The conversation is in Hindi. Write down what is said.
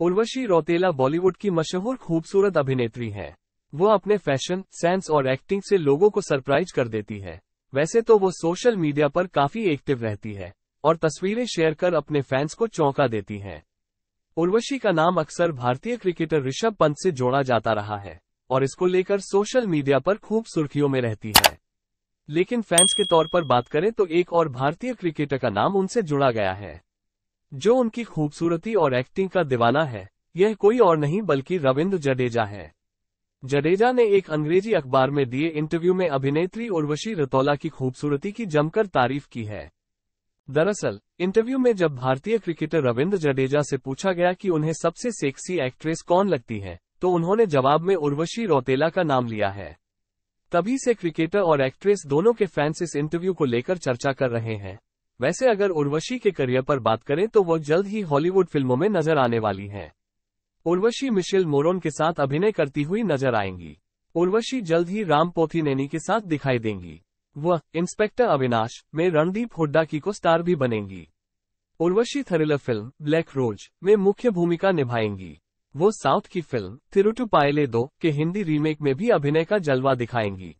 उर्वशी रौतेला बॉलीवुड की मशहूर खूबसूरत अभिनेत्री हैं वो अपने फैशन सेंस और एक्टिंग से लोगों को सरप्राइज कर देती है वैसे तो वो सोशल मीडिया पर काफी एक्टिव रहती है और तस्वीरें शेयर कर अपने फैंस को चौंका देती हैं उर्वशी का नाम अक्सर भारतीय क्रिकेटर ऋषभ पंत से जोड़ा जाता रहा है और इसको लेकर सोशल मीडिया पर खूब सुर्खियों में रहती है लेकिन फैंस के तौर पर बात करें तो एक और भारतीय क्रिकेटर का नाम उनसे जुड़ा गया है जो उनकी खूबसूरती और एक्टिंग का दीवाना है यह कोई और नहीं बल्कि रविंद्र जडेजा है जडेजा ने एक अंग्रेजी अखबार में दिए इंटरव्यू में अभिनेत्री उर्वशी रतौला की खूबसूरती की जमकर तारीफ की है दरअसल इंटरव्यू में जब भारतीय क्रिकेटर रविंद्र जडेजा से पूछा गया कि उन्हें सबसे सेक्सी एक्ट्रेस कौन लगती है तो उन्होंने जवाब में उर्वशी रौतेला का नाम लिया है तभी से क्रिकेटर और एक्ट्रेस दोनों के फैंस इस इंटरव्यू को लेकर चर्चा कर रहे हैं वैसे अगर उर्वशी के करियर पर बात करें तो वो जल्द ही हॉलीवुड फिल्मों में नजर आने वाली हैं। उर्वशी मिशेल मोरोन के साथ अभिनय करती हुई नजर आएंगी उर्वशी जल्द ही राम पोथीनेनी के साथ दिखाई देंगी वह इंस्पेक्टर अविनाश में रणदीप हुड्डा की को स्टार भी बनेंगी Urvashi thriller film black rose में मुख्य भूमिका निभाएंगी वो साउथ की फिल्म तिरुटू पायले दो के हिंदी रीमेक में भी अभिनय का जलवा दिखाएंगी